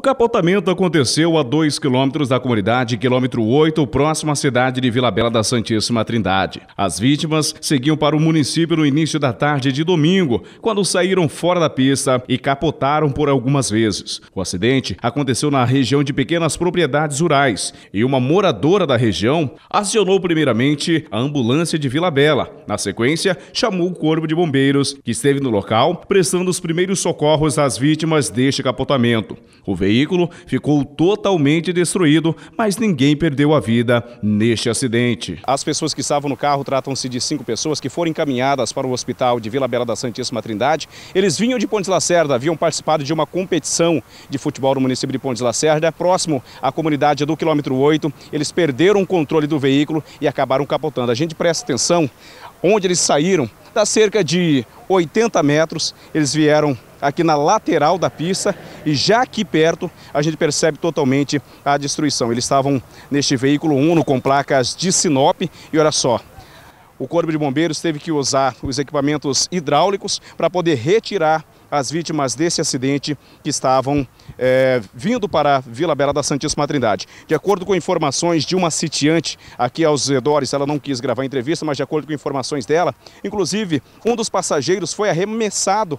O capotamento aconteceu a 2 quilômetros da comunidade, quilômetro 8, próximo à cidade de Vila Bela da Santíssima Trindade. As vítimas seguiam para o município no início da tarde de domingo, quando saíram fora da pista e capotaram por algumas vezes. O acidente aconteceu na região de pequenas propriedades rurais e uma moradora da região acionou primeiramente a ambulância de Vila Bela. Na sequência, chamou o corpo de bombeiros que esteve no local prestando os primeiros socorros às vítimas deste capotamento. O veículo veículo ficou totalmente destruído, mas ninguém perdeu a vida neste acidente. As pessoas que estavam no carro tratam-se de cinco pessoas que foram encaminhadas para o hospital de Vila Bela da Santíssima Trindade. Eles vinham de Pontes Lacerda, haviam participado de uma competição de futebol no município de Pontes Lacerda, próximo à comunidade do quilômetro 8. Eles perderam o controle do veículo e acabaram capotando. A gente presta atenção onde eles saíram, Da cerca de 80 metros, eles vieram aqui na lateral da pista e já aqui perto a gente percebe totalmente a destruição. Eles estavam neste veículo Uno com placas de Sinop e olha só, o Corpo de Bombeiros teve que usar os equipamentos hidráulicos para poder retirar as vítimas desse acidente que estavam é, vindo para Vila Bela da Santíssima Trindade. De acordo com informações de uma sitiante aqui aos redores, ela não quis gravar a entrevista, mas de acordo com informações dela, inclusive um dos passageiros foi arremessado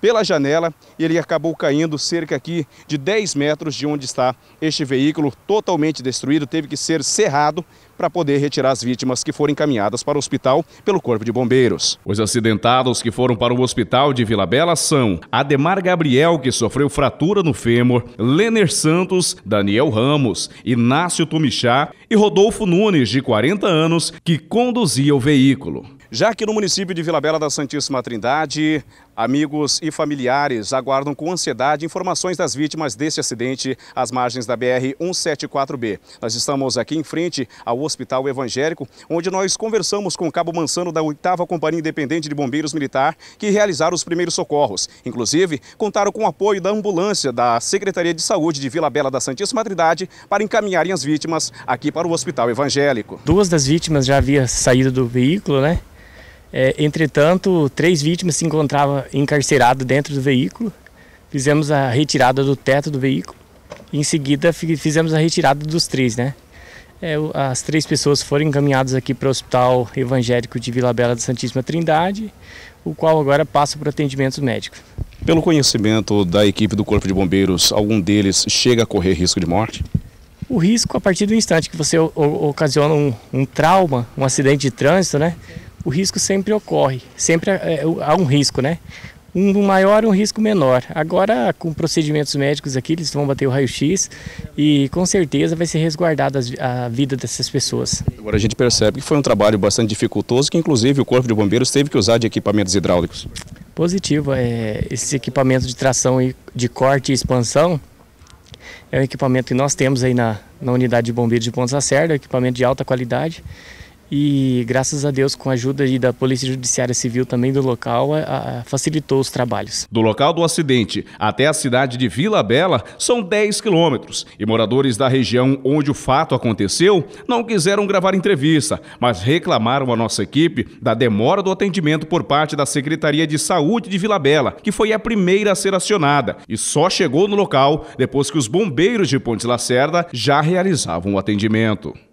pela janela e ele acabou caindo cerca aqui de 10 metros de onde está este veículo, totalmente destruído, teve que ser cerrado para poder retirar as vítimas que foram encaminhadas para o hospital pelo Corpo de Bombeiros. Os acidentados que foram para o hospital de Vila Bela são Ademar Gabriel, que sofreu fratura no fêmur, Lener Santos, Daniel Ramos, Inácio Tumichá e Rodolfo Nunes, de 40 anos, que conduzia o veículo. Já que no município de Vila Bela da Santíssima Trindade, Amigos e familiares aguardam com ansiedade informações das vítimas deste acidente às margens da BR-174B. Nós estamos aqui em frente ao Hospital Evangélico, onde nós conversamos com o Cabo Mansano da 8 Companhia Independente de Bombeiros Militar, que realizaram os primeiros socorros. Inclusive, contaram com o apoio da ambulância da Secretaria de Saúde de Vila Bela da Santíssima Trindade para encaminharem as vítimas aqui para o Hospital Evangélico. Duas das vítimas já haviam saído do veículo, né? É, entretanto, três vítimas se encontravam encarceradas dentro do veículo. Fizemos a retirada do teto do veículo. Em seguida, fizemos a retirada dos três, né? É, as três pessoas foram encaminhadas aqui para o Hospital Evangélico de Vila Bela de Santíssima Trindade, o qual agora passa para atendimento médico. Pelo conhecimento da equipe do Corpo de Bombeiros, algum deles chega a correr risco de morte? O risco a partir do instante que você ocasiona um, um trauma, um acidente de trânsito, né? o risco sempre ocorre, sempre é, é, há um risco, né? Um maior, um risco menor. Agora, com procedimentos médicos aqui, eles vão bater o raio-x e com certeza vai ser resguardada a vida dessas pessoas. Agora a gente percebe que foi um trabalho bastante dificultoso, que inclusive o Corpo de Bombeiros teve que usar de equipamentos hidráulicos. Positivo, é, esse equipamento de tração e de corte e expansão é um equipamento que nós temos aí na, na unidade de bombeiros de é um equipamento de alta qualidade e graças a Deus, com a ajuda da Polícia Judiciária Civil também do local, a, a, facilitou os trabalhos. Do local do acidente até a cidade de Vila Bela são 10 quilômetros e moradores da região onde o fato aconteceu não quiseram gravar entrevista, mas reclamaram à nossa equipe da demora do atendimento por parte da Secretaria de Saúde de Vila Bela, que foi a primeira a ser acionada e só chegou no local depois que os bombeiros de Pontes Lacerda já realizavam o atendimento.